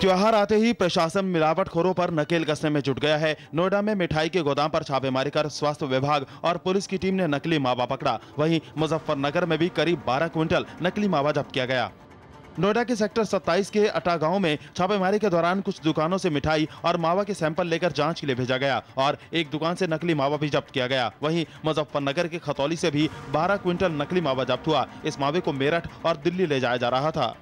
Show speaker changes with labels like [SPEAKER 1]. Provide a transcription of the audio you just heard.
[SPEAKER 1] त्योहार आते ही प्रशासन मिलावटखोरों पर नकेल कसने में जुट गया है नोएडा में मिठाई के गोदाम पर छापेमारी कर स्वास्थ्य विभाग और पुलिस की टीम ने नकली मावा पकड़ा वहीं मुजफ्फरनगर में भी करीब 12 क्विंटल नकली मावा जब्त किया गया नोएडा के सेक्टर 27 के अटा गांव में छापेमारी के दौरान कुछ दुकानों से मिठाई और मावा के सैंपल लेकर जांच के लिए भेजा गया और एक दुकान से नकली मावा भी जब्त किया गया वहीं मुजफ्फरनगर के खतौली से भी 12 क्विंटल नकली मावा जब्त हुआ इस मावे को मेरठ और दिल्ली ले जाया जा रहा था